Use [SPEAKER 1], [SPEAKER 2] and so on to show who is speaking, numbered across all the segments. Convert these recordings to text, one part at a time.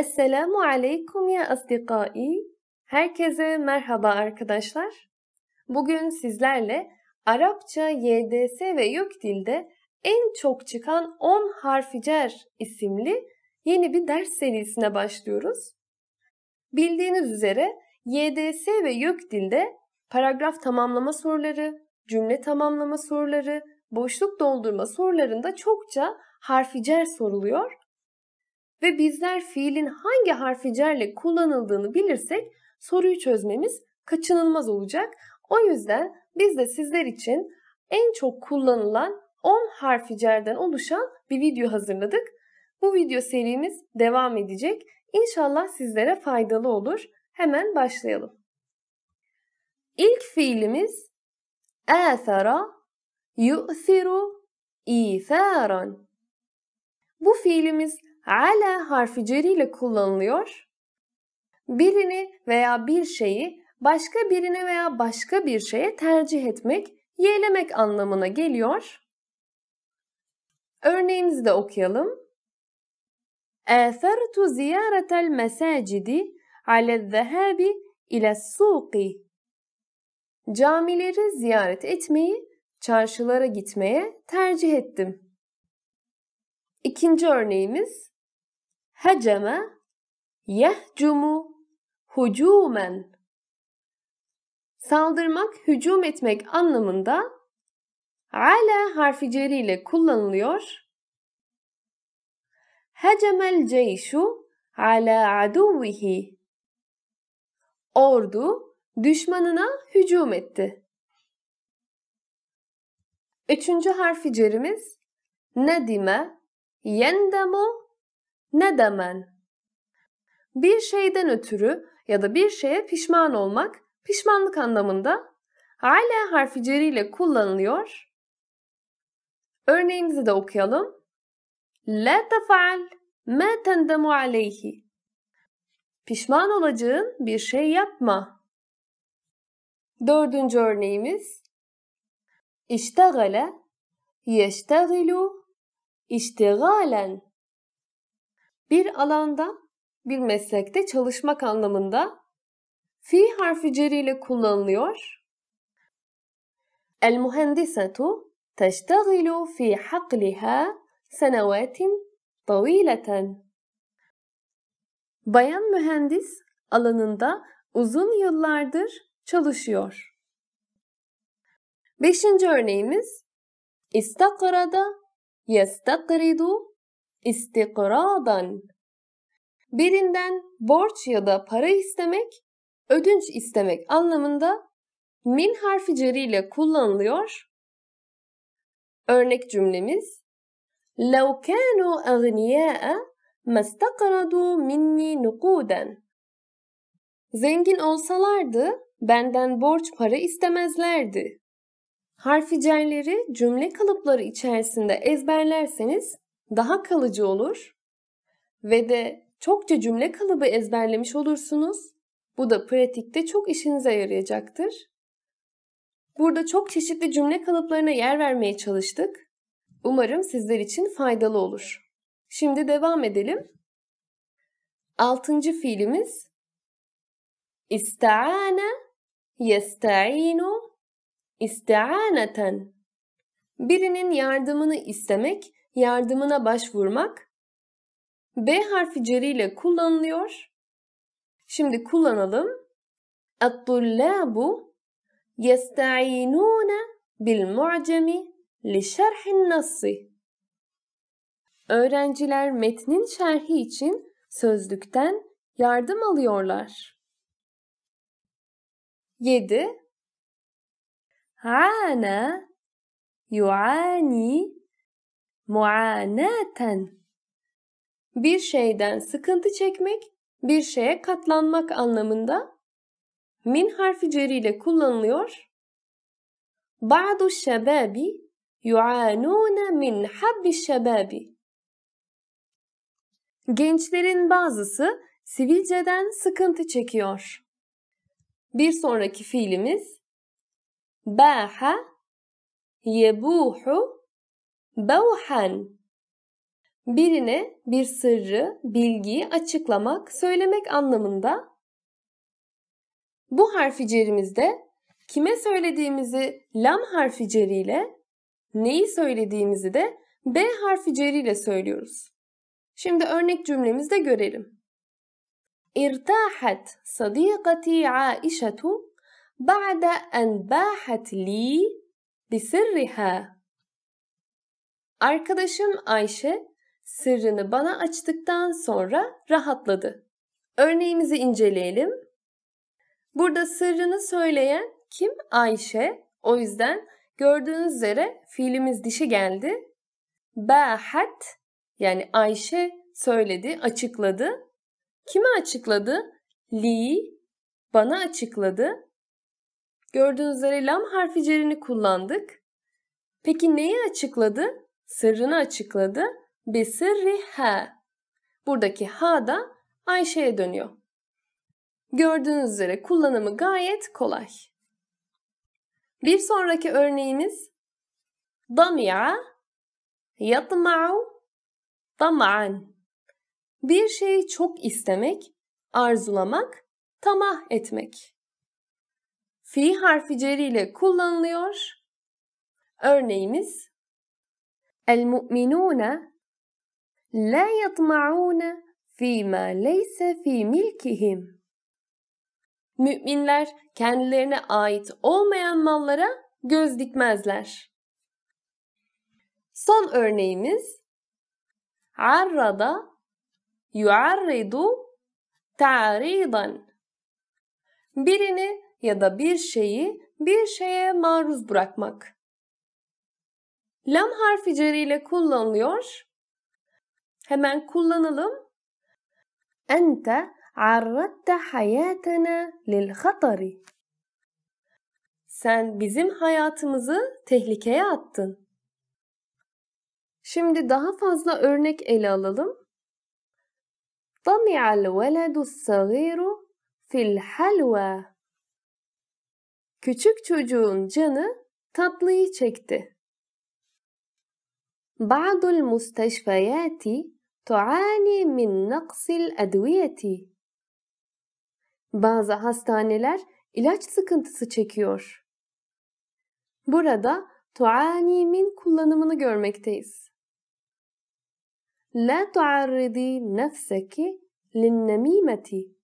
[SPEAKER 1] Esselamu aleyküm ya asdikai. Herkese merhaba arkadaşlar. Bugün sizlerle Arapça, YDS ve YÖK dilde en çok çıkan 10 harficer isimli yeni bir ders serisine başlıyoruz. Bildiğiniz üzere YDS ve YÖK dilde paragraf tamamlama soruları, cümle tamamlama soruları, boşluk doldurma sorularında çokça harficer soruluyor ve bizler fiilin hangi harficerle kullanıldığını bilirsek soruyu çözmemiz kaçınılmaz olacak. O yüzden biz de sizler için en çok kullanılan 10 harficerden oluşan bir video hazırladık. Bu video serimiz devam edecek. İnşallah sizlere faydalı olur. Hemen başlayalım. İlk fiilimiz âthara, yu'thiru, îthâran. Bu fiilimiz ale harfi ile kullanılıyor. Birini veya bir şeyi başka birine veya başka bir şeye tercih etmek, yeğlemek anlamına geliyor. Örneğimizi de okuyalım. آثرت زيارة المساجد على الذهاب إلى السوق. Camileri ziyaret etmeyi, çarşılara gitmeye tercih ettim. İkinci örneğimiz هجم يهجم hücumen saldırmak, hücum etmek anlamında ala harfi ceri ile kullanılıyor. Hecemel ceyşu ala aduvihi Ordu düşmanına hücum etti. Üçüncü harfi cerimiz nedime yendemu ne demen? Bir şeyden ötürü ya da bir şeye pişman olmak pişmanlık anlamında ala harfi ceriyle kullanılıyor. Örneğimizi de okuyalım. La tefal ma tendemu aleyhi. Pişman olacağın bir şey yapma. Dördüncü örneğimiz. İştegale, yeştegilu, iştigalen bir alanda, bir meslekte çalışmak anlamında fi harfi ceriyle kullanılıyor. El mühendisetu teştegilu fi hakliha senevatin طويلةً Bayan mühendis alanında uzun yıllardır çalışıyor. Beşinci örneğimiz İstakarada yestakridu istikradan. Birinden borç ya da para istemek, ödünç istemek anlamında min harfi ceriyle kullanılıyor. Örnek cümlemiz لو كانوا أغنياء ما استقرضوا مني Zengin olsalardı benden borç para istemezlerdi. Harfi cümle kalıpları içerisinde ezberlerseniz daha kalıcı olur ve de çokça cümle kalıbı ezberlemiş olursunuz. Bu da pratikte çok işinize yarayacaktır. Burada çok çeşitli cümle kalıplarına yer vermeye çalıştık. Umarım sizler için faydalı olur. Şimdi devam edelim. Altıncı fiilimiz İsta'ane yesta'inu ista'aneten Birinin yardımını istemek yardımına başvurmak B harfi ceriyle kullanılıyor. Şimdi kullanalım. الطلاب يستعينون بالمعجم لشرح النص Öğrenciler metnin şerhi için sözlükten yardım alıyorlar. 7 Ana, يعاني muanaten. Bir şeyden sıkıntı çekmek, bir şeye katlanmak anlamında min harfi ceri ile kullanılıyor. Ba'du şebabi yu'anune min habbi şebabi. Gençlerin bazısı sivilceden sıkıntı çekiyor. Bir sonraki fiilimiz baha yebuhu Bauhan birine bir sırrı, bilgiyi açıklamak, söylemek anlamında. Bu harfi cerimizde kime söylediğimizi lam harfi ceriyle neyi söylediğimizi de b harfi ceriyle söylüyoruz. Şimdi örnek cümlemizde görelim. İrtahat sadikati Aişetu ba'de en bahat li bisirriha Arkadaşım Ayşe sırrını bana açtıktan sonra rahatladı. Örneğimizi inceleyelim. Burada sırrını söyleyen kim? Ayşe. O yüzden gördüğünüz üzere fiilimiz dişi geldi. Bahat yani Ayşe söyledi, açıkladı. Kime açıkladı? Li bana açıkladı. Gördüğünüz üzere lam harfi cerini kullandık. Peki neyi açıkladı? sırrını açıkladı. Bisirri ha. Buradaki ha da Ayşe'ye dönüyor. Gördüğünüz üzere kullanımı gayet kolay. Bir sonraki örneğimiz damia yatma'u tam'an. Bir şeyi çok istemek, arzulamak, tamah etmek. Fi harfi ceri ile kullanılıyor. Örneğimiz المؤمنون لا يطمعون فيما ليس في ملكهم. Müminler kendilerine ait olmayan mallara göz dikmezler. Son örneğimiz arrada yuarridu ta'ridan birini ya da bir şeyi bir şeye maruz bırakmak. Lam harfi ceriyle kullanılıyor. Hemen kullanalım. Ente arratte hayatana lil khatari. Sen bizim hayatımızı tehlikeye attın. Şimdi daha fazla örnek ele alalım. طمع الولد الصغير في الحلوى. Küçük çocuğun canı tatlıyı çekti. بعض المستشفيات تعاني من نقص الأدوية. Bazı hastaneler ilaç sıkıntısı çekiyor. Burada tuani min kullanımını görmekteyiz. La tuarridi nefseki linnamimeti.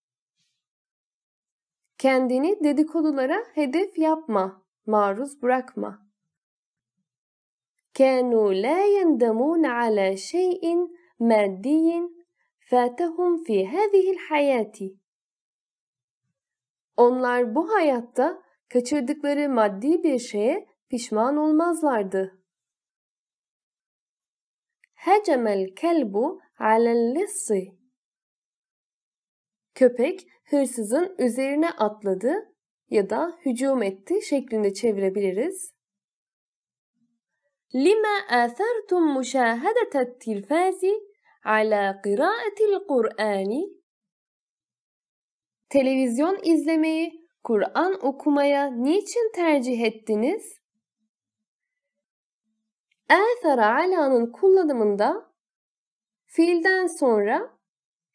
[SPEAKER 1] Kendini dedikodulara hedef yapma, maruz bırakma. كانوا لا يندمون على شيء مادي فاتهم في هذه الحياة. Onlar bu hayatta kaçırdıkları maddi bir şeye pişman olmazlardı. Hecemel kelbu alel lissi. Köpek hırsızın üzerine atladı ya da hücum etti şeklinde çevirebiliriz. لما آثرتم مشاهدة التلفاز على قراءة القرآن؟ Televizyon izlemeyi Kur'an okumaya niçin tercih ettiniz? Âthara ala'nın kullanımında fiilden sonra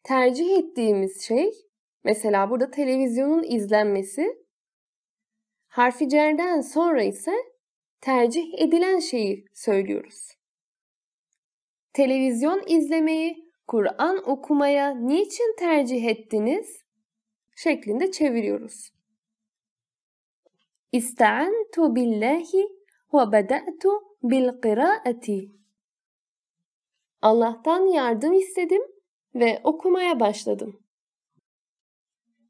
[SPEAKER 1] tercih ettiğimiz şey, mesela burada televizyonun izlenmesi, harfi cerden sonra ise tercih edilen şeyi söylüyoruz. Televizyon izlemeyi Kur'an okumaya niçin tercih ettiniz? şeklinde çeviriyoruz. İsta'antu billahi ve beda'tu bil qiraati. Allah'tan yardım istedim ve okumaya başladım.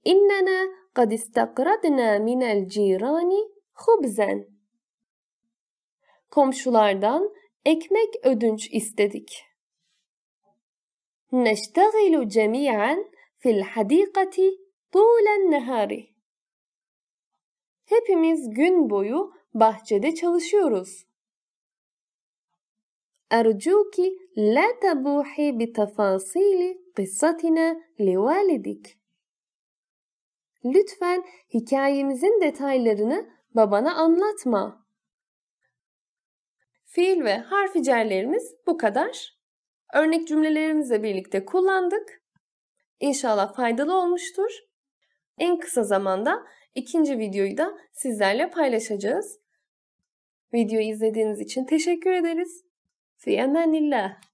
[SPEAKER 1] İnnena kad istakradna minel cirani hubzen komşulardan ekmek ödünç istedik. نشتغل cemiyen fil الحديقة طول nehari. Hepimiz gün boyu bahçede çalışıyoruz. أرجوك لا تبوحي بتفاصيل قصتنا لوالدك. Lütfen hikayemizin detaylarını babana anlatma. Fiil ve harficellerimiz bu kadar. Örnek cümlelerimizle birlikte kullandık. İnşallah faydalı olmuştur. En kısa zamanda ikinci videoyu da sizlerle paylaşacağız. Videoyu izlediğiniz için teşekkür ederiz. Fiyanenillah.